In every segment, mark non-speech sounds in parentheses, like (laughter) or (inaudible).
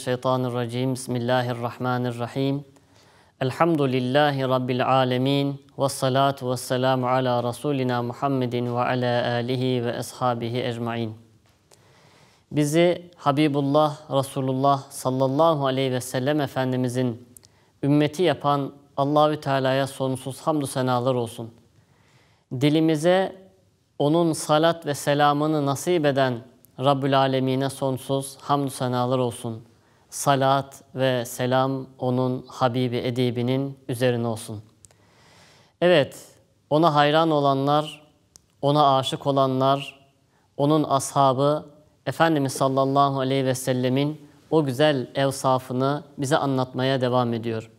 Mineşşeytanirracim. Bismillahirrahmanirrahim. Elhamdülillahi Rabbil alemin. Ve salatu ve selamu ala Resulina Muhammedin ve ala alihi ve ashabihi ecmain. Bizi Habibullah Resulullah sallallahu aleyhi ve sellem Efendimizin ümmeti yapan Allahü Teala'ya sonsuz hamdü senalar olsun. Dilimize onun salat ve selamını nasip eden Rabbül Alemine sonsuz hamdü senalar olsun salat ve selam onun Habibi edibinin üzerine olsun. Evet, ona hayran olanlar, ona aşık olanlar, onun ashabı Efendimiz sallallahu aleyhi ve sellemin o güzel evsafını bize anlatmaya devam ediyor.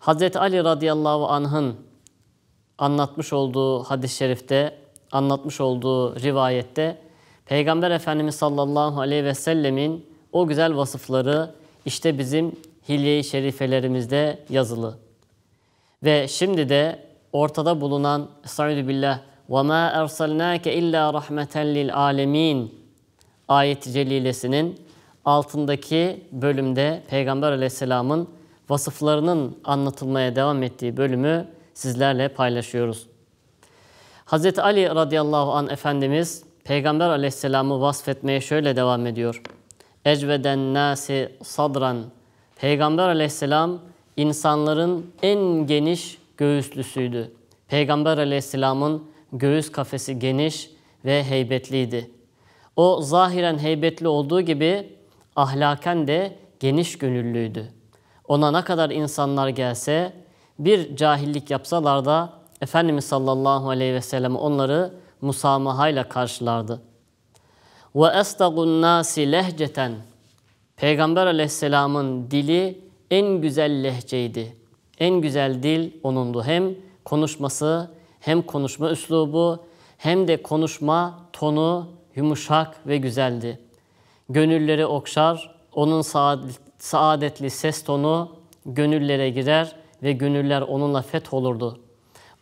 Hz. Ali radıyallahu anh'ın anlatmış olduğu hadis-i şerifte, anlatmış olduğu rivayette Peygamber Efendimiz sallallahu aleyhi ve sellemin o güzel vasıfları işte bizim hilye-i şerifelerimizde yazılı. Ve şimdi de ortada bulunan Estaizu billah وَمَا illa rahmeten lil لِلْعَالَمِينَ ayet-i celilesinin altındaki bölümde Peygamber aleyhisselamın vasıflarının anlatılmaya devam ettiği bölümü sizlerle paylaşıyoruz. Hz. Ali radıyallahu an Efendimiz Peygamber aleyhisselamı vasfetmeye şöyle devam ediyor ecveden nasi sadran. Peygamber aleyhisselam insanların en geniş göğüslüsüydü. Peygamber aleyhisselamın göğüs kafesi geniş ve heybetliydi. O zahiren heybetli olduğu gibi ahlaken de geniş gönüllüydü. Ona ne kadar insanlar gelse bir cahillik yapsalar da Efendimiz sallallahu aleyhi ve sellem onları musamahayla karşılardı. Ve estagun nasi lehceten. Peygamber aleyhisselamın dili en güzel lehçeydi. En güzel dil onundu. Hem konuşması, hem konuşma üslubu, hem de konuşma tonu yumuşak ve güzeldi. Gönülleri okşar, onun saadetli ses tonu gönüllere girer ve gönüller onunla feth olurdu.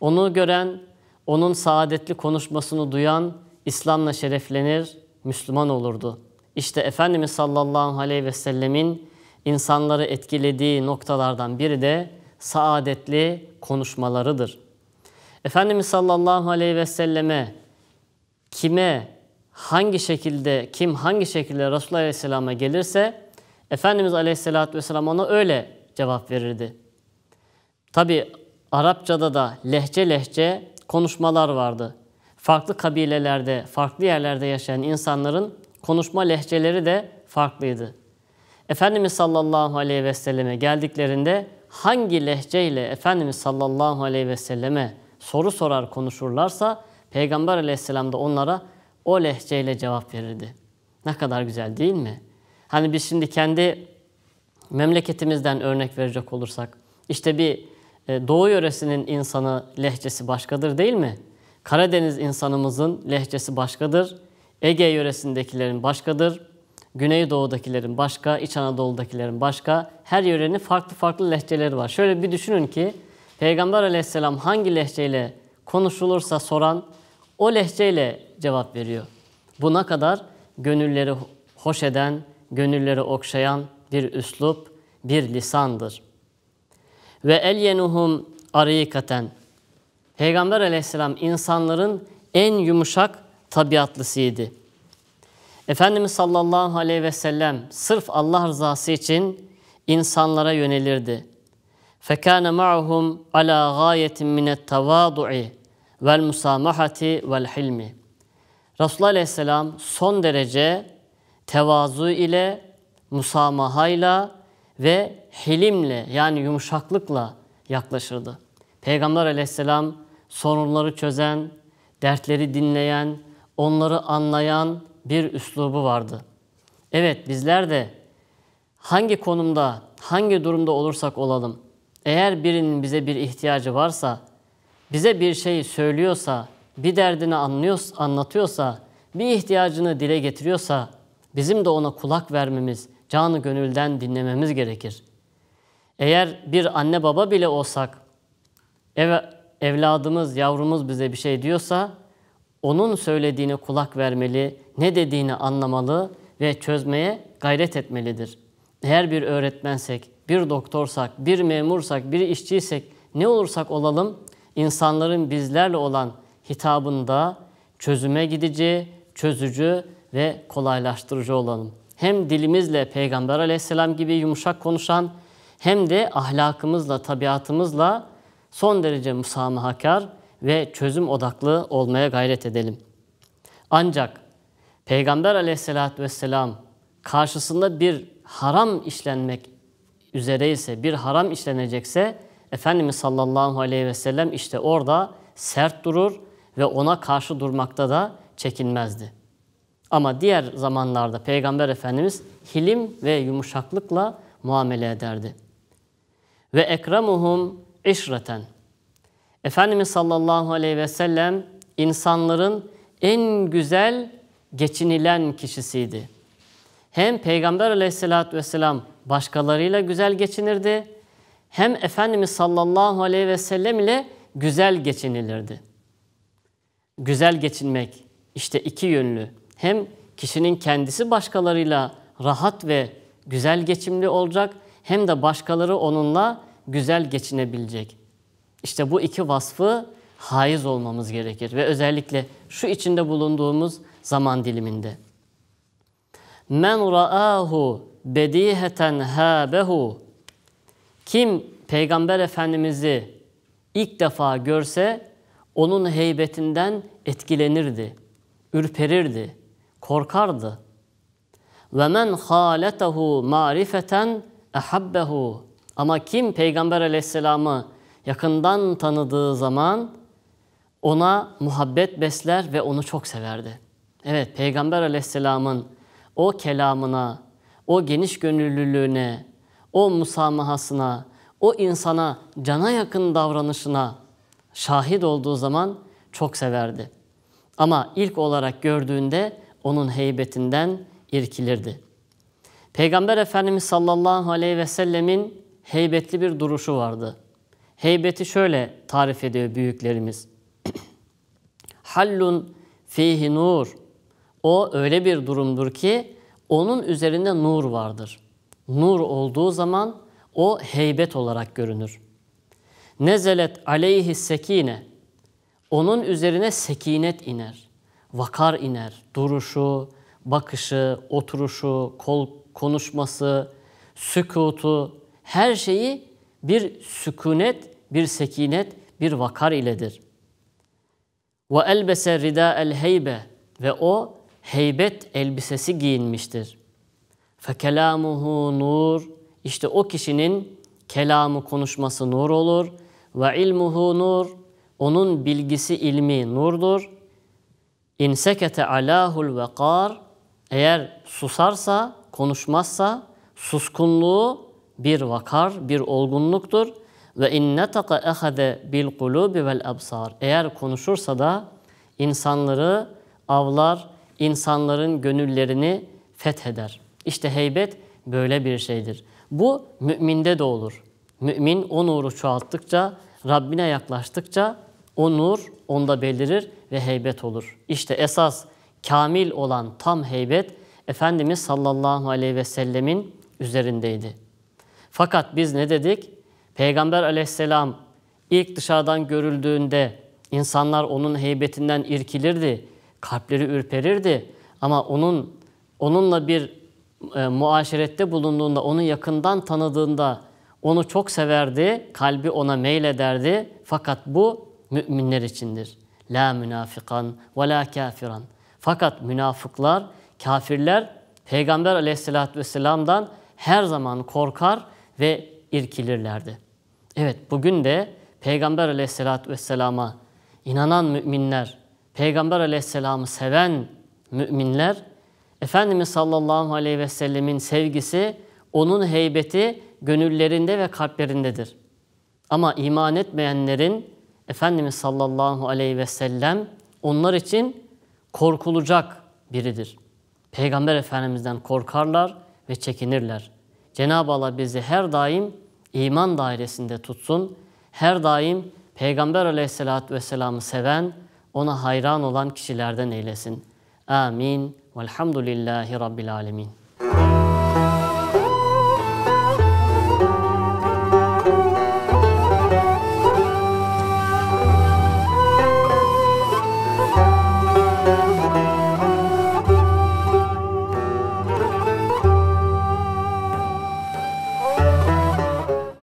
Onu gören, onun saadetli konuşmasını duyan İslam'la şereflenir Müslüman olurdu. İşte Efendimiz sallallahu aleyhi ve sellemin insanları etkilediği noktalardan biri de saadetli konuşmalarıdır. Efendimiz sallallahu aleyhi ve selleme kime hangi şekilde kim hangi şekilde Resulullah aleyhisselama gelirse Efendimiz aleyhisselatü vesselam ona öyle cevap verirdi. Tabi Arapçada da lehçe lehçe konuşmalar vardı farklı kabilelerde, farklı yerlerde yaşayan insanların konuşma lehçeleri de farklıydı. Efendimiz sallallahu aleyhi ve selleme geldiklerinde hangi lehçeyle Efendimiz sallallahu aleyhi ve selleme soru sorar konuşurlarsa Peygamber aleyhisselam da onlara o lehçeyle cevap verirdi. Ne kadar güzel değil mi? Hani biz şimdi kendi memleketimizden örnek verecek olursak işte bir e, doğu yöresinin insanı lehçesi başkadır değil mi? Karadeniz insanımızın lehçesi başkadır. Ege yöresindekilerin başkadır. Güneydoğu'dakilerin başka, İç Anadolu'dakilerin başka. Her yörenin farklı farklı lehçeleri var. Şöyle bir düşünün ki Peygamber aleyhisselam hangi lehçeyle konuşulursa soran o lehçeyle cevap veriyor. Buna kadar gönülleri hoş eden, gönülleri okşayan bir üslup, bir lisandır. Ve el yenuhum arikaten Peygamber aleyhisselam insanların en yumuşak tabiatlısıydı. Efendimiz sallallahu aleyhi ve sellem sırf Allah rızası için insanlara yönelirdi. فَكَانَ مَعْهُمْ عَلَى غَايَةٍ مِنَ التَّوَاضُعِ وَالْمُسَامَحَةِ وَالْحِلْمِ Resulullah Aleyhisselam son derece tevazu ile, musamahayla ve hilimle yani yumuşaklıkla yaklaşırdı. Peygamber Aleyhisselam sorunları çözen, dertleri dinleyen, onları anlayan bir üslubu vardı. Evet bizler de hangi konumda, hangi durumda olursak olalım, eğer birinin bize bir ihtiyacı varsa, bize bir şey söylüyorsa, bir derdini anlıyor, anlatıyorsa, bir ihtiyacını dile getiriyorsa, bizim de ona kulak vermemiz, canı gönülden dinlememiz gerekir. Eğer bir anne baba bile olsak, eve, evladımız, yavrumuz bize bir şey diyorsa onun söylediğine kulak vermeli, ne dediğini anlamalı ve çözmeye gayret etmelidir. Eğer bir öğretmensek, bir doktorsak, bir memursak, bir işçiysek ne olursak olalım insanların bizlerle olan hitabında çözüme gidici, çözücü ve kolaylaştırıcı olalım. Hem dilimizle Peygamber aleyhisselam gibi yumuşak konuşan hem de ahlakımızla, tabiatımızla son derece musamahakar ve çözüm odaklı olmaya gayret edelim. Ancak Peygamber aleyhissalatü vesselam karşısında bir haram işlenmek üzere ise, bir haram işlenecekse Efendimiz sallallahu aleyhi ve sellem işte orada sert durur ve ona karşı durmakta da çekinmezdi. Ama diğer zamanlarda Peygamber Efendimiz hilim ve yumuşaklıkla muamele ederdi. Ve ekramuhum işreten. Efendimiz sallallahu aleyhi ve sellem insanların en güzel geçinilen kişisiydi. Hem Peygamber aleyhissalatü vesselam başkalarıyla güzel geçinirdi, hem Efendimiz sallallahu aleyhi ve sellem ile güzel geçinilirdi. Güzel geçinmek işte iki yönlü. Hem kişinin kendisi başkalarıyla rahat ve güzel geçimli olacak, hem de başkaları onunla güzel geçinebilecek. İşte bu iki vasfı haiz olmamız gerekir ve özellikle şu içinde bulunduğumuz zaman diliminde. Men ra'ahu bediheten habehu Kim Peygamber Efendimiz'i ilk defa görse onun heybetinden etkilenirdi, ürperirdi, korkardı. Ve men haletehu marifeten ehabbehu ama kim Peygamber aleyhisselamı yakından tanıdığı zaman ona muhabbet besler ve onu çok severdi. Evet Peygamber aleyhisselamın o kelamına, o geniş gönüllülüğüne, o musamahasına, o insana cana yakın davranışına şahit olduğu zaman çok severdi. Ama ilk olarak gördüğünde onun heybetinden irkilirdi. Peygamber Efendimiz sallallahu aleyhi ve sellemin heybetli bir duruşu vardı. Heybeti şöyle tarif ediyor büyüklerimiz. (clears throat) Hallun fihi nur. O öyle bir durumdur ki onun üzerinde nur vardır. Nur olduğu zaman o heybet olarak görünür. Nezelet aleyhi sekine. Onun üzerine sekinet iner. Vakar iner. Duruşu, bakışı, oturuşu, kol konuşması, sükutu, her şeyi bir sükunet, bir sekinet, bir vakar iledir. Ve elbese rida el heybe ve o heybet elbisesi giyinmiştir. kelamuhu nur işte o kişinin kelamı konuşması nur olur. Ve ilmuhu nur onun bilgisi ilmi nurdur. İnsekete alahul vekar eğer susarsa konuşmazsa suskunluğu bir vakar, bir olgunluktur. Ve innetaka ehade bil kulubi vel absar. Eğer konuşursa da insanları avlar, insanların gönüllerini fetheder. İşte heybet böyle bir şeydir. Bu müminde de olur. Mümin o nuru çoğalttıkça, Rabbine yaklaştıkça o nur onda belirir ve heybet olur. İşte esas kamil olan tam heybet Efendimiz sallallahu aleyhi ve sellemin üzerindeydi. Fakat biz ne dedik? Peygamber aleyhisselam ilk dışarıdan görüldüğünde insanlar onun heybetinden irkilirdi, kalpleri ürperirdi. Ama onun onunla bir e, muaşerette bulunduğunda, onu yakından tanıdığında onu çok severdi, kalbi ona meylederdi. Fakat bu müminler içindir. La münafikan ve la kafiran. Fakat münafıklar, kafirler Peygamber aleyhissalatü vesselam'dan her zaman korkar ve irkilirlerdi. Evet bugün de Peygamber aleyhissalatü vesselama inanan müminler, Peygamber aleyhisselamı seven müminler, Efendimiz sallallahu aleyhi ve sellemin sevgisi, onun heybeti gönüllerinde ve kalplerindedir. Ama iman etmeyenlerin Efendimiz sallallahu aleyhi ve sellem onlar için korkulacak biridir. Peygamber Efendimiz'den korkarlar ve çekinirler. Cenab-ı Allah bizi her daim iman dairesinde tutsun. Her daim Peygamber aleyhissalatü vesselam'ı seven, ona hayran olan kişilerden eylesin. Amin. Velhamdülillahi Rabbil alemin.